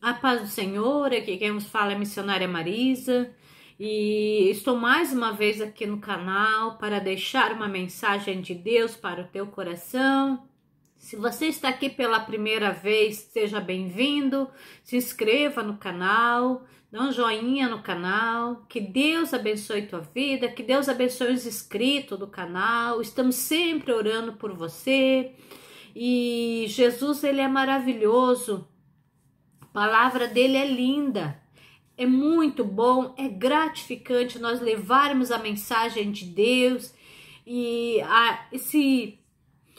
A paz do Senhor, aqui quem nos fala é a missionária Marisa e estou mais uma vez aqui no canal para deixar uma mensagem de Deus para o teu coração. Se você está aqui pela primeira vez, seja bem-vindo, se inscreva no canal, dá um joinha no canal, que Deus abençoe tua vida, que Deus abençoe os inscritos do canal, estamos sempre orando por você e Jesus, ele é maravilhoso, palavra dele é linda. É muito bom, é gratificante nós levarmos a mensagem de Deus e a, esse,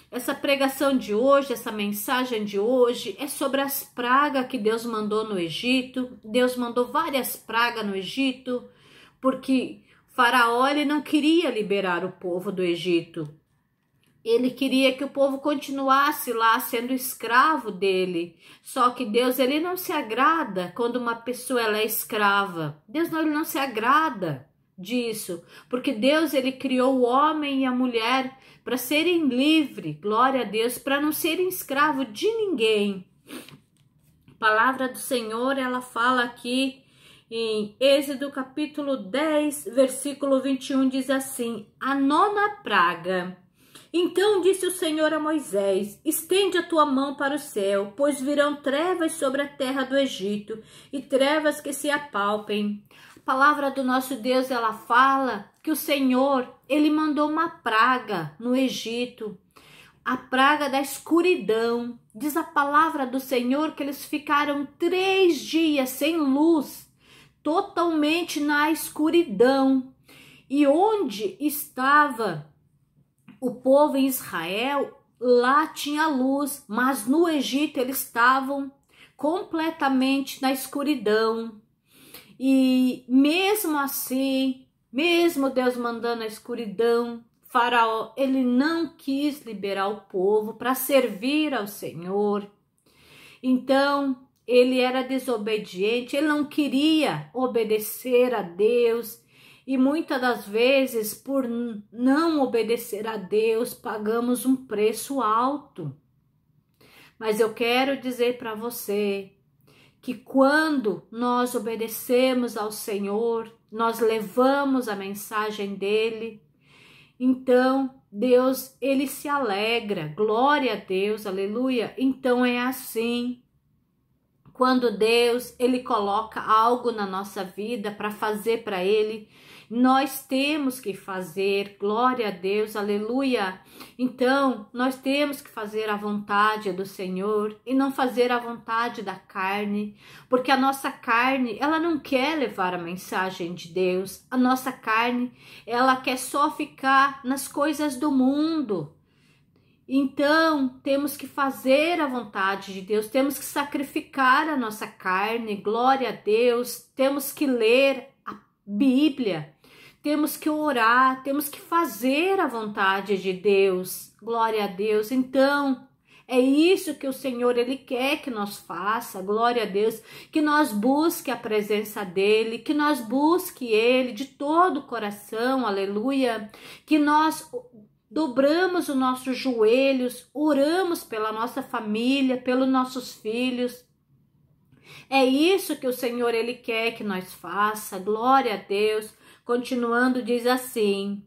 essa pregação de hoje, essa mensagem de hoje é sobre as pragas que Deus mandou no Egito. Deus mandou várias pragas no Egito porque Faraó ele não queria liberar o povo do Egito. Ele queria que o povo continuasse lá sendo escravo dele. Só que Deus ele não se agrada quando uma pessoa ela é escrava. Deus não, ele não se agrada disso, porque Deus ele criou o homem e a mulher para serem livres. Glória a Deus, para não serem escravo de ninguém. A palavra do Senhor, ela fala aqui em Êxodo capítulo 10, versículo 21 diz assim: A nona praga então disse o Senhor a Moisés: Estende a tua mão para o céu, pois virão trevas sobre a terra do Egito e trevas que se apalpem. A palavra do nosso Deus ela fala que o Senhor ele mandou uma praga no Egito, a praga da escuridão. Diz a palavra do Senhor que eles ficaram três dias sem luz, totalmente na escuridão. E onde estava o povo em Israel lá tinha luz, mas no Egito eles estavam completamente na escuridão. E mesmo assim, mesmo Deus mandando a escuridão, Faraó, ele não quis liberar o povo para servir ao Senhor. Então, ele era desobediente, ele não queria obedecer a Deus, e muitas das vezes, por não obedecer a Deus, pagamos um preço alto. Mas eu quero dizer para você que quando nós obedecemos ao Senhor, nós levamos a mensagem dele, então Deus, ele se alegra. Glória a Deus, aleluia. Então é assim. Quando Deus, ele coloca algo na nossa vida para fazer para ele, nós temos que fazer, glória a Deus, aleluia. Então, nós temos que fazer a vontade do Senhor e não fazer a vontade da carne, porque a nossa carne, ela não quer levar a mensagem de Deus. A nossa carne, ela quer só ficar nas coisas do mundo. Então, temos que fazer a vontade de Deus, temos que sacrificar a nossa carne, glória a Deus, temos que ler a Bíblia, temos que orar, temos que fazer a vontade de Deus. Glória a Deus. Então, é isso que o Senhor ele quer que nós faça. Glória a Deus, que nós busque a presença dele, que nós busque ele de todo o coração. Aleluia. Que nós dobramos os nossos joelhos, oramos pela nossa família, pelos nossos filhos. É isso que o Senhor ele quer que nós faça. Glória a Deus. Continuando, diz assim: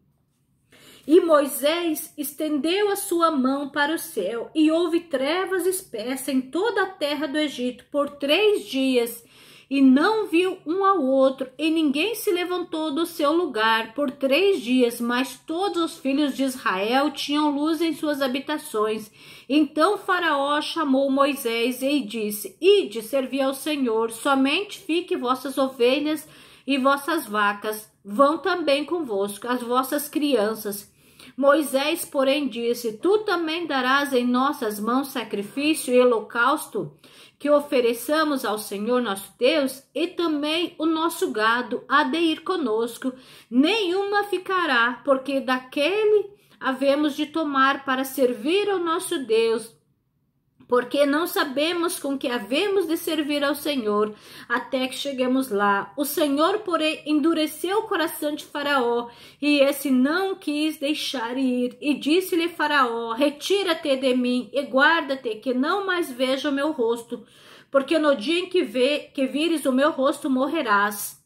E Moisés estendeu a sua mão para o céu, e houve trevas espessas em toda a terra do Egito por três dias, e não viu um ao outro, e ninguém se levantou do seu lugar por três dias, mas todos os filhos de Israel tinham luz em suas habitações. Então Faraó chamou Moisés e disse: Ide servir ao Senhor, somente fique vossas ovelhas e vossas vacas vão também convosco, as vossas crianças. Moisés, porém, disse: Tu também darás em nossas mãos sacrifício e holocausto que ofereçamos ao Senhor nosso Deus, e também o nosso gado há de ir conosco, nenhuma ficará, porque daquele havemos de tomar para servir ao nosso Deus porque não sabemos com que havemos de servir ao Senhor até que cheguemos lá. O Senhor, porém, endureceu o coração de Faraó, e esse não quis deixar ir. E disse-lhe Faraó: Retira-te de mim e guarda-te, que não mais veja o meu rosto, porque no dia em que, vê, que vires o meu rosto morrerás.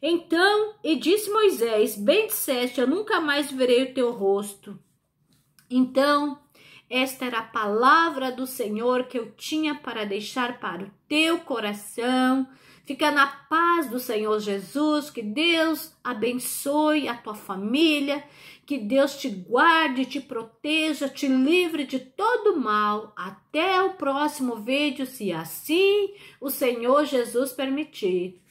Então, e disse Moisés: Bem disseste, eu nunca mais verei o teu rosto. Então, esta era a palavra do Senhor que eu tinha para deixar para o teu coração. Fica na paz do Senhor Jesus, que Deus abençoe a tua família, que Deus te guarde, te proteja, te livre de todo mal. Até o próximo vídeo, se assim o Senhor Jesus permitir.